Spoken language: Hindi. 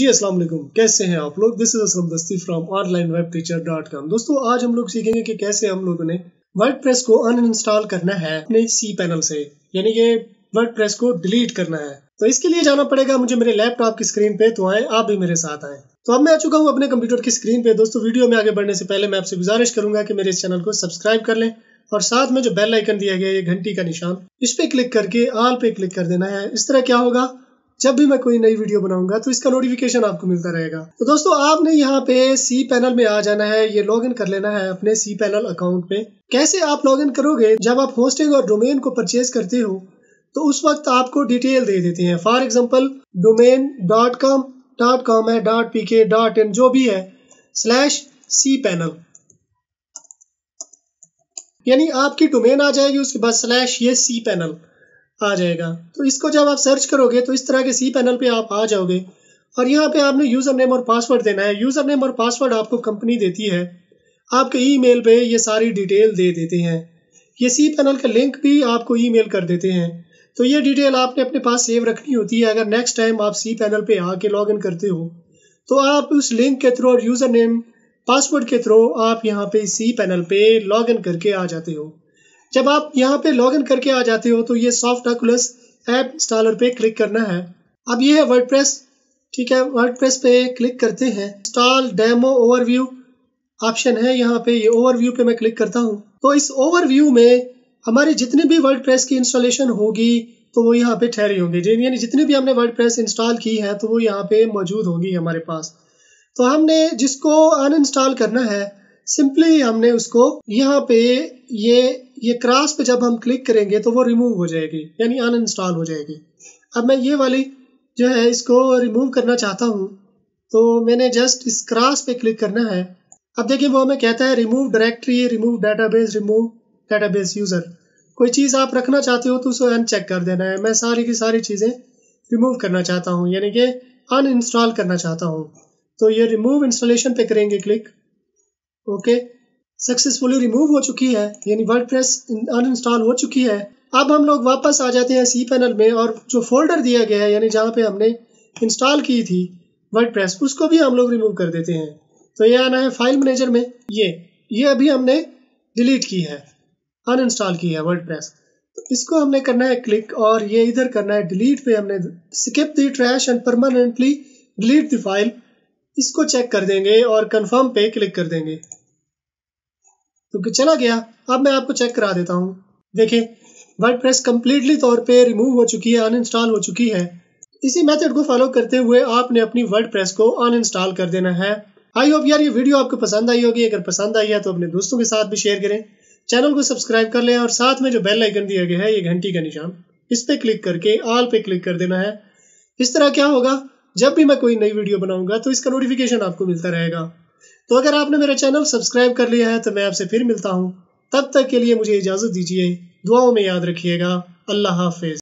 जी अस्सलाम वालेकुम कैसे हैं आप लोग this is Aslam Dasti from online web teacher dot com दोस्तों आज हम लोग सीखेंगे कि कैसे हम लोगों ने वर्ड प्रेस को अन इंस्टॉल करना है अपने सी पैनल से यानी कि वर्ड प्रेस को डिलीट करना है तो इसके लिए जाना पड़ेगा मुझे मेरे लैपटॉप की स्क्रीन पे तो आए आप भी मेरे साथ आए तो अब मैं आ चुका हूँ अपने कंप्यूटर की स्क्रीन पे दोस्तों वीडियो में आगे बढ़ने से पहले मैं आपसे गुजारिश करूंगा कि मेरे इस चैनल को सब्सक्राइब कर लें और साथ में जो बेल आइकन दिया गया ये घंटी का निशान इस पे क्लिक करके आल पे क्लिक कर देना है इस तरह क्या होगा जब भी मैं कोई नई वीडियो बनाऊंगा तो इसका नोटिफिकेशन आपको मिलता रहेगा तो दोस्तों आपने यहाँ पे सी पैनल में आ जाना है ये लॉग कर लेना है अपने सी पैनल अकाउंट में कैसे आप लॉग करोगे जब आप होस्टिंग और डोमेन को परचेज करते हो तो उस वक्त आपको डिटेल दे देते हैं for example domain dot com dot com है dot P K dot in जो भी है स्लैश सी पैनल यानी आपकी डोमेन आ जाएगी उसके बाद स्लैश ये सी पैनल आ जाएगा तो इसको जब आप सर्च करोगे तो इस तरह के सी पैनल पे आप आ जाओगे और यहाँ पे आपने यूज़र नेम और पासवर्ड देना है यूज़र नेम और पासवर्ड आपको कंपनी देती है आपके मेल पर ये सारी डिटेल दे देते हैं ये सी पैनल का लिंक भी आपको मेल कर देते हैं तो ये डिटेल आपने अपने पास सेव रखनी होती है अगर नेक्स्ट टाइम आप सी पैनल पर आके इन करते हो तो आप उस लिंक के थ्रू और यूज़र नेम पासवर्ड के थ्रू आप यहाँ पे सी पैनल पे लॉगिन करके आ जाते हो जब आप यहाँ पे लॉग इन करके आ जाते हो तो ये सॉफ्ट अकुलस ऐप इंस्टॉलर पे क्लिक करना है अब ये है वर्ड ठीक है वर्ड पे क्लिक करते हैं इंस्टॉल डेमो ओवरव्यू ऑप्शन है यहाँ पे ये ओवरव्यू पे मैं क्लिक करता हूँ तो इस ओवरव्यू में हमारी जितनी भी वर्ड की इंस्टॉलेशन होगी तो वो यहाँ पे ठहरी होंगी यानी जितनी भी हमने वर्ड इंस्टॉल की है तो वो यहाँ पे मौजूद होंगी हमारे पास तो हमने जिसको अन करना है सिंपली हमने उसको यहाँ पे ये ये क्रॉस पे जब हम क्लिक करेंगे तो वो रिमूव हो जाएगी यानी अनइंस्टॉल हो जाएगी अब मैं ये वाली जो है इसको रिमूव करना चाहता हूँ तो मैंने जस्ट इस क्रॉस पे क्लिक करना है अब देखिए वो हमें कहता है remove directory remove database remove database user कोई चीज़ आप रखना चाहते हो तो उसको अनचेक कर देना है मैं सारी की सारी चीज़ें रिमूव करना चाहता हूँ यानी कि अनइंस्टॉल करना चाहता हूँ तो ये रिमूव इंस्टॉलेशन पे करेंगे क्लिक ओके सक्सेसफुली रिमूव हो चुकी है यानी वर्ड प्रेस अनइंस्टॉल हो चुकी है अब हम लोग वापस आ जाते हैं सी पैनल में और जो फोल्डर दिया गया है यानी जहाँ पे हमने इंस्टॉल की थी वर्ड प्रेस उसको भी हम लोग रिमूव कर देते हैं तो ये आना है फाइल मैनेजर में ये ये अभी हमने डिलीट की है अनइंस्टॉल की है वर्ड प्रेस तो इसको हमने करना है क्लिक और ये इधर करना है डिलीट पे हमने skip the trash and permanently delete the file इसको चेक कर देंगे और कंफर्म पे क्लिक कर देंगे तो चला गया अब मैं आपको चेक करा देता हूँ देखिये वर्ड प्रेस कम्प्लीटली तौर पे रिमूव हो चुकी है अनइंस्टॉल हो चुकी है इसी मेथड को फॉलो करते हुए आपने अपनी वर्ड प्रेस को अनइंस्टॉल कर देना है आई होप यार ये वीडियो आपको पसंद आई होगी अगर पसंद आई है तो अपने दोस्तों के साथ भी शेयर करें चैनल को सब्सक्राइब कर लें और साथ में जो बेल आइकन दिया गया है ये घंटी का निशान इस पर क्लिक करके आल पे क्लिक कर देना है इस तरह क्या होगा जब भी मैं कोई नई वीडियो बनाऊंगा तो इसका नोटिफिकेशन आपको मिलता रहेगा तो अगर आपने मेरा चैनल सब्सक्राइब कर लिया है तो मैं आपसे फिर मिलता हूँ तब तक के लिए मुझे इजाज़त दीजिए दुआओं में याद रखिएगा अल्लाह हाफिज़